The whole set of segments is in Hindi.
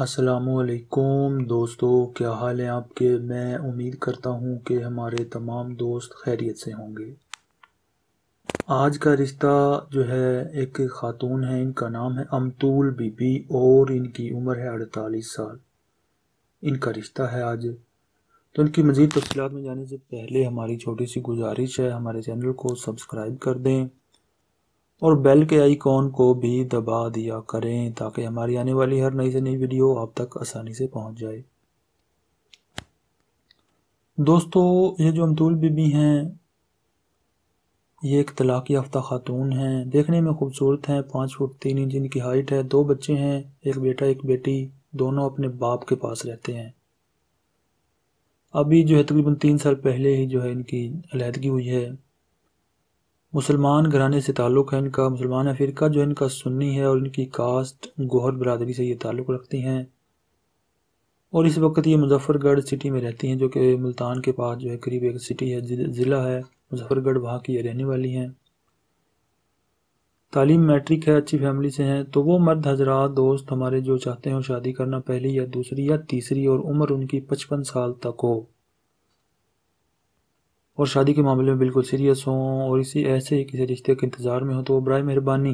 असलकुम दोस्तों क्या हाल है आपके मैं उम्मीद करता हूँ कि हमारे तमाम दोस्त खैरियत से होंगे आज का रिश्ता जो है एक खातून है इनका नाम है अमतूल बीबी और इनकी उम्र है अड़तालीस साल इनका रिश्ता है आज तो इनकी मज़ीद तफसलत में जाने से पहले हमारी छोटी सी गुजारिश है हमारे चैनल को सब्सक्राइब कर दें और बेल के आइकॉन को भी दबा दिया करें ताकि हमारी आने वाली हर नई से नई वीडियो आप तक आसानी से पहुंच जाए दोस्तों ये जो अमतुल बीबी हैं ये एक तलाक़ याफ्ता खातून हैं देखने में खूबसूरत हैं पाँच फुट तीन इंच इनकी हाइट है दो बच्चे हैं एक बेटा एक बेटी दोनों अपने बाप के पास रहते हैं अभी जो है तकरीबन तीन साल पहले ही जो है इनकी अलहदगी हुई है मुसलमान घराने से ताल्लुक़ है इनका मुसलमान है जो इनका सुन्नी है और इनकी कास्ट गोहर बरदरी से ये ताल्लुक़ रखती हैं और इस वक्त ये मुजफ्फरगढ़ सिटी में रहती हैं जो कि मुल्तान के पास जो है करीब एक सिटी है ज़िला है मुजफ्फरगढ़ वहाँ की ये रहने वाली हैं तालीम मैट्रिक है अच्छी फैमिली से हैं तो वो मर्द हजरात दोस्त हमारे जो चाहते हों शादी करना पहली या दूसरी या तीसरी और उम्र उनकी पचपन साल तक हो और शादी के मामले में बिल्कुल सीरियस हों और इसी ऐसे ही किसी रिश्ते के इंतज़ार में हों तो बर मेहरबानी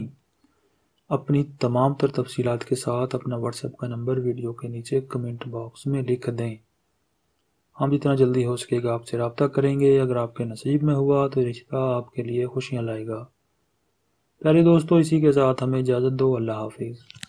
अपनी तमाम तर तफसीत के साथ अपना व्हाट्सएप का नंबर वीडियो के नीचे कमेंट बॉक्स में लिख दें हम जितना जल्दी हो सकेगा आपसे रबता करेंगे अगर आपके नसीब में हुआ तो रिश्ता आपके लिए खुशियाँ लाएगा प्यारे दोस्तों इसी के साथ हमें इजाज़त दो अल्लाह हाफिज़